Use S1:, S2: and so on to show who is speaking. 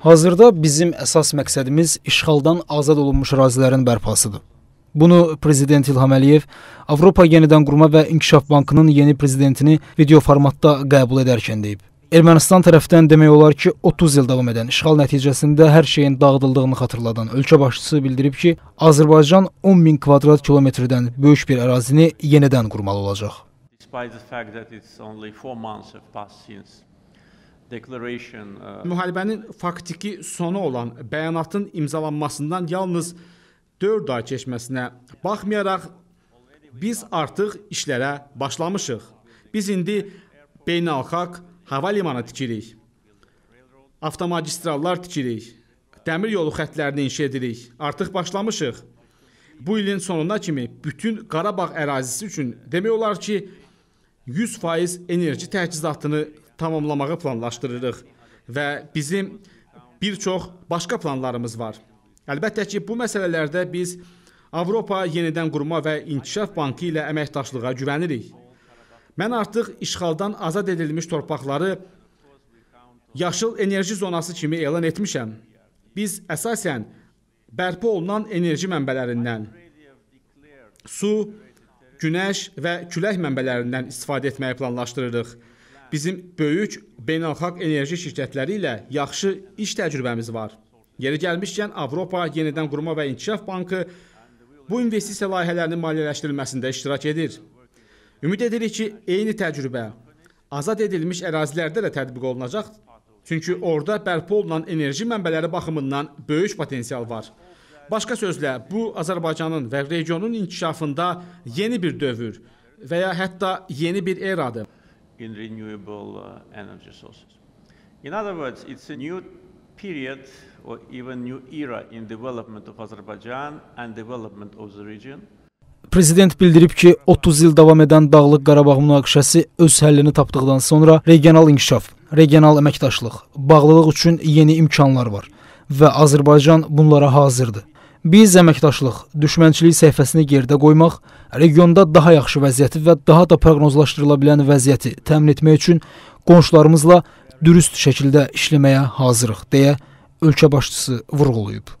S1: Hazırda bizim əsas məqsədimiz işğaldan azad olunmuş ərazilərin bərpasıdır. Bunu prezident İlham Əliyev Avropa Yenidən Qurma və İnkişaf Bankının yeni prezidentini video formatda qəbul edərkən deyib. Ermənistan tərəfdən demək olar ki, 30 il davam edən işğal nəticəsində hər şeyin dağıdıldığını xatırladan ölkə başçısı bildirib ki, Azərbaycan 10 min kvadrat kilometrdən böyük bir ərazini yenidən qurmalı olacaq.
S2: Despite the fact that it's only 4 months have passed since Uh,
S3: Müharibənin faktiki sonu olan bəyanatın imzalanmasından yalnız 4 ay keçməsinə baxmayaraq biz artıq işlərə başlamışıq. Biz indi beynəlxalq hava limanı tikirik. Avtomagistrallar tikirik. Dəmir yolu xətlərini inşa edirik. Artıq başlamışıq. Bu ilin sonuna kimi bütün Qarabağ ərazisi üçün demək olar ki 100% enerji təchizatını tamamlamağı planlaşdırırıq və bizim bir çox başqa planlarımız var. Əlbəttə ki, bu məsələlərdə biz Avropa Yenidən Qurma və İnkişaf Bankı ilə əməkdaşlığa güvənirik. Mən artıq işğaldan azad edilmiş torpaqları yaşıl enerji zonası kimi elan etmişəm. Biz əsasən bərpa olunan enerji mənbələrindən, su, günəş və külək mənbələrindən istifadə etməyi planlaşdırırıq. Bizim böyük beynəlxalq enerji şirkətləri ilə yaxşı iş təcrübəmiz var. Yeri gəlmişkən Avropa Yenidən Qurma və İnkişaf Bankı bu investisiya layihələrinin maliyyələşdirilməsində iştirak edir. Ümid edirik ki, eyni təcrübə azad edilmiş ərazilərdə də tətbiq olunacaq. Çünki orada bərpa olunan enerji mənbələri baxımından böyük potensial var. Başqa sözlə, bu Azərbaycanın və regionun inkişafında yeni bir dövr və ya hətta yeni bir eradır in renewable
S2: uh, energy sources. In other words, it's a new period or even new era in development of Azerbaijan and development of the region.
S1: Prezident bildirib ki, 30 il davam edən Dağlıq Qarabağ münaqişəsi öz həllini tapdıqdan sonra regional inkişaf, regional əməkdaşlıq, bağlılıq üçün yeni imkanlar var və Azərbaycan bunlara hazırdır. Biz əməkdaşlıq, düşmənçilik səhifəsini gerdə qoymaq, regionda daha yaxşı vəziyyəti və daha da proqnozlaşdırıla bilən vəziyyəti təmin etmək üçün qonşularımızla dürüst şəkildə işləməyə hazırıq, deyə ölkə başçısı vurğulayıb.